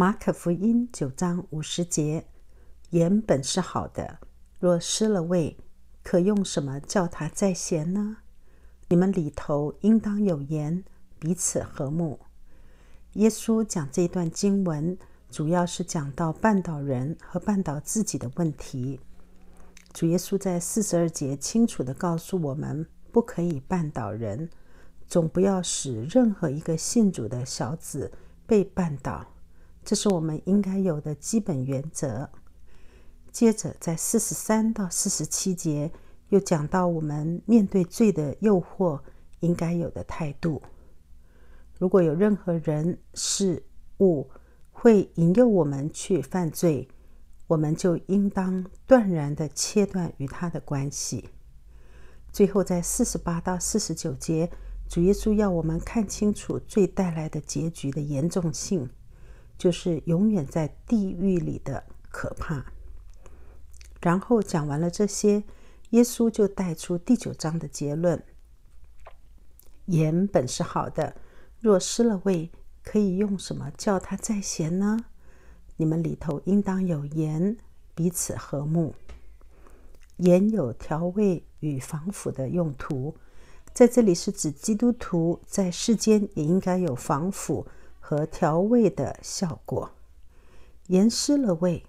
马可福音九章五十节：“盐本是好的，若失了味，可用什么叫它再咸呢？你们里头应当有盐，彼此和睦。”耶稣讲这段经文，主要是讲到绊倒人和绊倒自己的问题。主耶稣在四十二节清楚的告诉我们：“不可以绊倒人，总不要使任何一个信主的小子被绊倒。”这是我们应该有的基本原则。接着，在四十三到四十七节又讲到我们面对罪的诱惑应该有的态度。如果有任何人事物会引诱我们去犯罪，我们就应当断然的切断与他的关系。最后，在四十八到四十九节，主耶稣要我们看清楚罪带来的结局的严重性。就是永远在地狱里的可怕。然后讲完了这些，耶稣就带出第九章的结论：盐本是好的，若失了味，可以用什么叫它再咸呢？你们里头应当有盐，彼此和睦。盐有调味与防腐的用途，在这里是指基督徒在世间也应该有防腐。和调味的效果。盐失了味。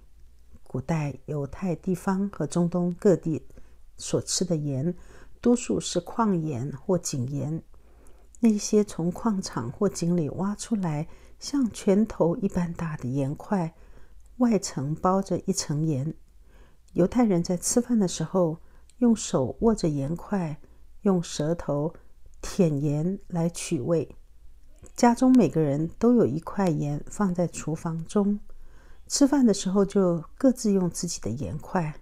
古代犹太地方和中东各地所吃的盐，多数是矿盐或井盐。那些从矿场或井里挖出来，像拳头一般大的盐块，外层包着一层盐。犹太人在吃饭的时候，用手握着盐块，用舌头舔盐来取味。家中每个人都有一块盐，放在厨房中。吃饭的时候就各自用自己的盐块。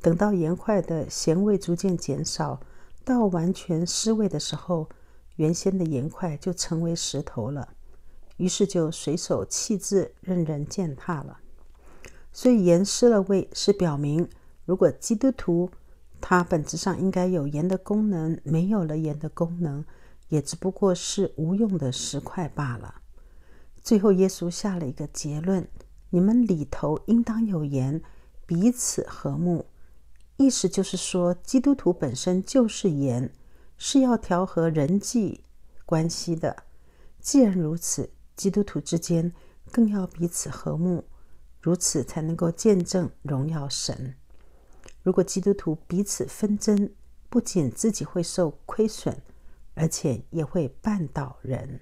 等到盐块的咸味逐渐减少，到完全失味的时候，原先的盐块就成为石头了。于是就随手弃置，任人践踏了。所以盐失了味，是表明如果基督徒，他本质上应该有盐的功能，没有了盐的功能。也只不过是无用的石块罢了。最后，耶稣下了一个结论：“你们里头应当有盐，彼此和睦。”意思就是说，基督徒本身就是盐，是要调和人际关系的。既然如此，基督徒之间更要彼此和睦，如此才能够见证荣耀神。如果基督徒彼此纷争，不仅自己会受亏损。而且也会绊倒人。